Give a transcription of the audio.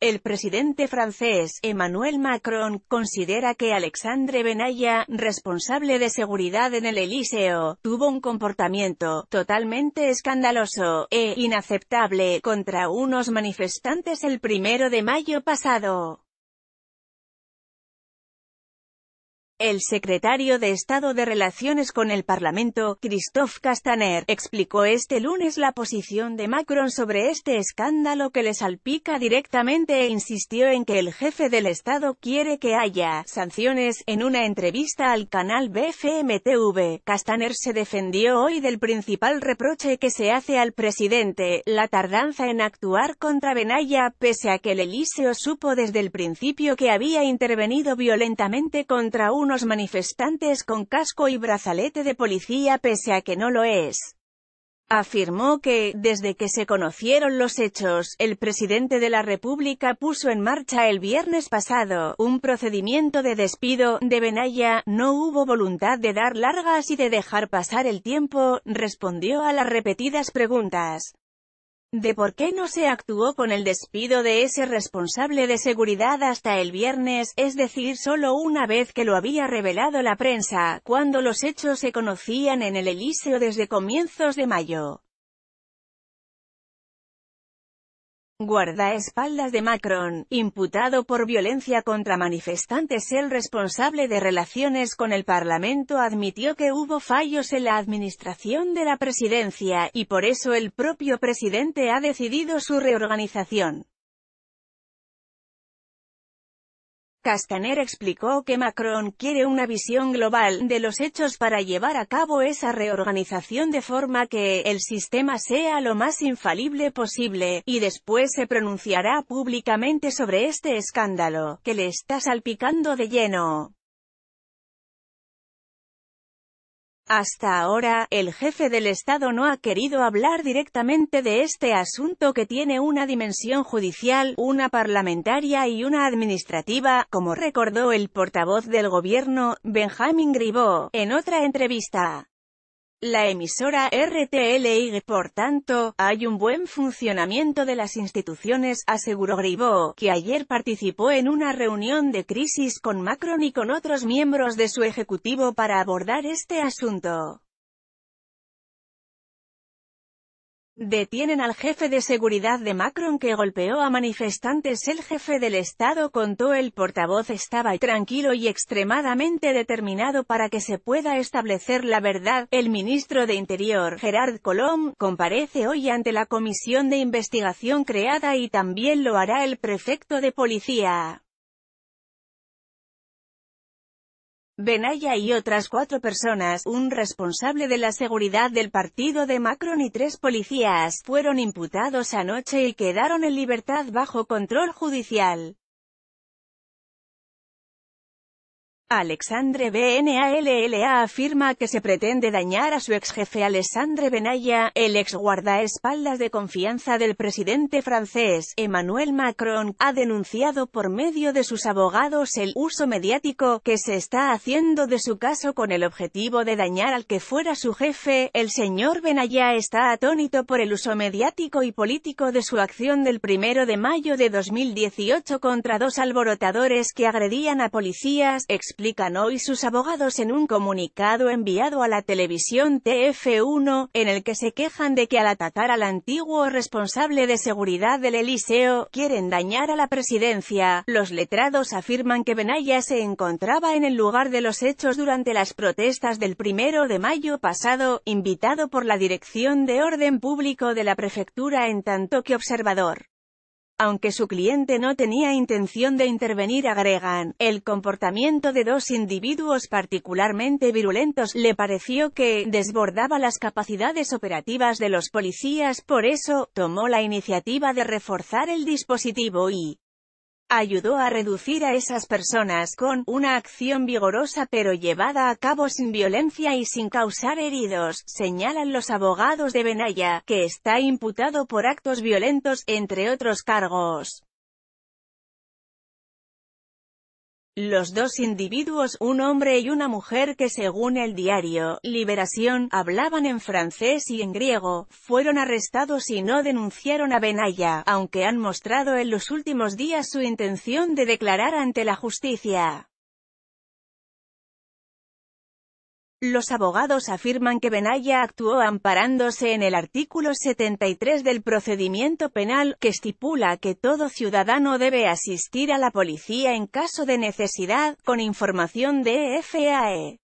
El presidente francés, Emmanuel Macron, considera que Alexandre Benalla, responsable de seguridad en el Eliseo, tuvo un comportamiento totalmente escandaloso e inaceptable contra unos manifestantes el primero de mayo pasado. El secretario de Estado de Relaciones con el Parlamento, Christophe Castaner, explicó este lunes la posición de Macron sobre este escándalo que le salpica directamente e insistió en que el jefe del Estado quiere que haya sanciones. En una entrevista al canal BFMTV, Castaner se defendió hoy del principal reproche que se hace al presidente, la tardanza en actuar contra Benaya, pese a que el Elíseo supo desde el principio que había intervenido violentamente contra un manifestantes con casco y brazalete de policía pese a que no lo es. Afirmó que, desde que se conocieron los hechos, el presidente de la República puso en marcha el viernes pasado un procedimiento de despido de Benalla, no hubo voluntad de dar largas y de dejar pasar el tiempo, respondió a las repetidas preguntas de por qué no se actuó con el despido de ese responsable de seguridad hasta el viernes, es decir, solo una vez que lo había revelado la prensa, cuando los hechos se conocían en el Elíseo desde comienzos de mayo. Guardaespaldas de Macron, imputado por violencia contra manifestantes el responsable de relaciones con el Parlamento admitió que hubo fallos en la administración de la presidencia, y por eso el propio presidente ha decidido su reorganización. Castaner explicó que Macron quiere una visión global de los hechos para llevar a cabo esa reorganización de forma que el sistema sea lo más infalible posible, y después se pronunciará públicamente sobre este escándalo, que le está salpicando de lleno. Hasta ahora, el jefe del Estado no ha querido hablar directamente de este asunto que tiene una dimensión judicial, una parlamentaria y una administrativa, como recordó el portavoz del gobierno, Benjamin Gribó, en otra entrevista. La emisora RTLIG, por tanto, hay un buen funcionamiento de las instituciones, aseguró Gribó, que ayer participó en una reunión de crisis con Macron y con otros miembros de su ejecutivo para abordar este asunto. Detienen al jefe de seguridad de Macron que golpeó a manifestantes. El jefe del Estado contó el portavoz estaba tranquilo y extremadamente determinado para que se pueda establecer la verdad. El ministro de Interior, Gerard Colom, comparece hoy ante la comisión de investigación creada y también lo hará el prefecto de policía. Benaya y otras cuatro personas, un responsable de la seguridad del partido de Macron y tres policías, fueron imputados anoche y quedaron en libertad bajo control judicial. Alexandre Bnalla afirma que se pretende dañar a su ex jefe Alexandre Benalla, el ex guardaespaldas de confianza del presidente francés, Emmanuel Macron, ha denunciado por medio de sus abogados el uso mediático que se está haciendo de su caso con el objetivo de dañar al que fuera su jefe. El señor Benalla está atónito por el uso mediático y político de su acción del 1 de mayo de 2018 contra dos alborotadores que agredían a policías, explican hoy sus abogados en un comunicado enviado a la televisión TF1, en el que se quejan de que al atacar al antiguo responsable de seguridad del Eliseo, quieren dañar a la presidencia. Los letrados afirman que Benaya se encontraba en el lugar de los hechos durante las protestas del primero de mayo pasado, invitado por la Dirección de Orden Público de la Prefectura en tanto que observador. Aunque su cliente no tenía intención de intervenir agregan, el comportamiento de dos individuos particularmente virulentos, le pareció que desbordaba las capacidades operativas de los policías, por eso, tomó la iniciativa de reforzar el dispositivo y ayudó a reducir a esas personas con una acción vigorosa pero llevada a cabo sin violencia y sin causar heridos, señalan los abogados de Benaya, que está imputado por actos violentos, entre otros cargos. Los dos individuos, un hombre y una mujer que según el diario Liberación, hablaban en francés y en griego, fueron arrestados y no denunciaron a Benaya, aunque han mostrado en los últimos días su intención de declarar ante la justicia. Los abogados afirman que Benaya actuó amparándose en el artículo 73 del procedimiento penal, que estipula que todo ciudadano debe asistir a la policía en caso de necesidad, con información de FAE.